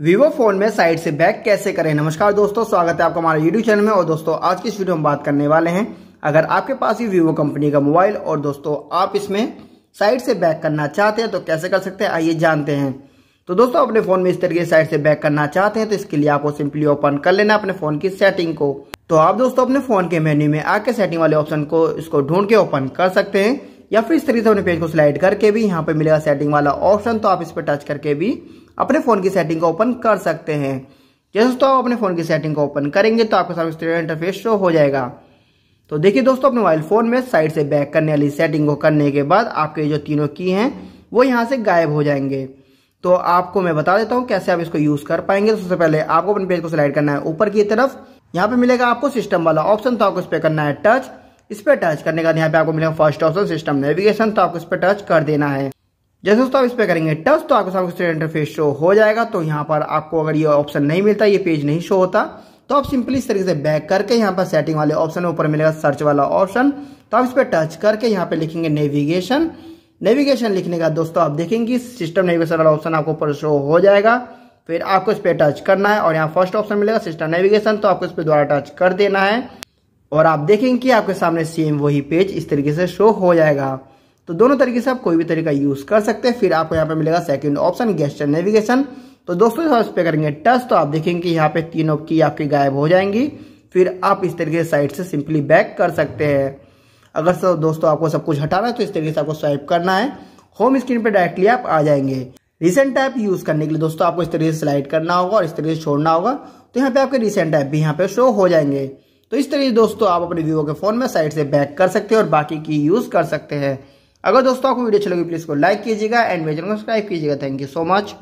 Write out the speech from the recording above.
Vivo phone में side से back कैसे करें नमस्कार दोस्तों स्वागत है आपका हमारे यूट्यूब चैनल में और दोस्तों आज की इस वीडियो में बात करने वाले हैं अगर आपके पास ही वीवो कंपनी का मोबाइल और दोस्तों आप इसमें साइड से बैक करना चाहते हैं तो कैसे कर सकते हैं आइए जानते हैं तो दोस्तों अपने फोन में इस तरीके से साइड से बैक करना चाहते हैं तो इसके लिए आपको सिंपली ओपन कर लेना अपने फोन की सेटिंग को तो आप दोस्तों अपने फोन के मेन्यू में आके सेटिंग वाले ऑप्शन को इसको ढूंढ के ओपन कर सकते हैं या फिर इस तरीके से अपने पेज को स्लाइड करके भी यहाँ पे मिलेगा सेटिंग वाला ऑप्शन तो आप इस पर टच करके भी अपने फ़ोन की सेटिंग को ओपन कर सकते हैं जैसे दोस्तों आप अपने फ़ोन की सेटिंग को ओपन करेंगे तो आपके सामने इस इंटरफेस शो हो जाएगा तो देखिए दोस्तों अपने मोबाइल फ़ोन में साइड से बैक करने वाली सेटिंग को करने के बाद आपके जो तीनों की हैं वो यहाँ से गायब हो जाएंगे तो आपको मैं बता देता हूँ कैसे आप इसको यूज़ कर पाएंगे सबसे पहले आपको अपने पेज को सिलाइड करना है ऊपर की तरफ यहाँ पे मिलेगा आपको सिस्टम वाला ऑप्शन तो आपको इस पर करना है टच इस पर टच करने का यहाँ पे आपको मिलेगा फर्स्ट ऑप्शन सिस्टम नेविगेशन तो आपको इस पर टच कर देना है जैसे दोस्तों आप इस पर करेंगे टच तो आपके सामने इंटरफेस शो हो जाएगा तो यहाँ पर आपको अगर ये ऑप्शन नहीं मिलता ये पेज नहीं शो होता तो आप सिंपली इस तरीके से बैक करके यहाँ पर सेटिंग वाले ऑप्शन ऊपर मिलेगा सर्च वाला ऑप्शन तो आप इस पर टच करके यहाँ पे लिखेंगे नेविगेशन नेविगेशन लिखने का दोस्तों आप देखेंगे सिस्टम नेविगेशन वाला ऑप्शन आपको ऊपर शो हो जाएगा फिर आपको इस पर टच करना है और यहाँ फर्स्ट ऑप्शन मिलेगा सिस्टम नेविगेशन तो आपको इस पर द्वारा टच कर देना है और आप देखेंगे कि आपके सामने सेम वही पेज इस तरीके से शो हो जाएगा तो दोनों तरीके से आप कोई भी तरीका यूज कर सकते हैं फिर आपको यहाँ पे मिलेगा सेकंड ऑप्शन गेस्टर नेविगेशन तो दोस्तों इस पर करेंगे टच तो आप देखेंगे कि यहाँ पे तीनों की आपकी गायब हो जाएंगी फिर आप इस तरीके से साइड से सिंपली बैक कर सकते हैं अगर सर दोस्तों आपको सब कुछ हटाना है तो इस तरीके से आपको स्वाइप करना है होम स्क्रीन पर डायरेक्टली आप आ जाएंगे रिसेंट ऐप यूज करने के लिए दोस्तों आपको इस तरीके से स्लाइड करना होगा और इस तरीके से छोड़ना होगा तो यहाँ पे आपके रिसेंट ऐप भी यहाँ पे शो हो जाएंगे तो इस तरीके से दोस्तों आप अपने वीवो के फोन में साइड से बैक कर सकते हैं और बाकी की यूज कर सकते हैं अगर दोस्तों आपको वीडियो अच्छी लगी प्लीज़ को लाइक कीजिएगा एंड मेरे चैनल को सब्सक्राइब कीजिएगा थैंक यू सो मच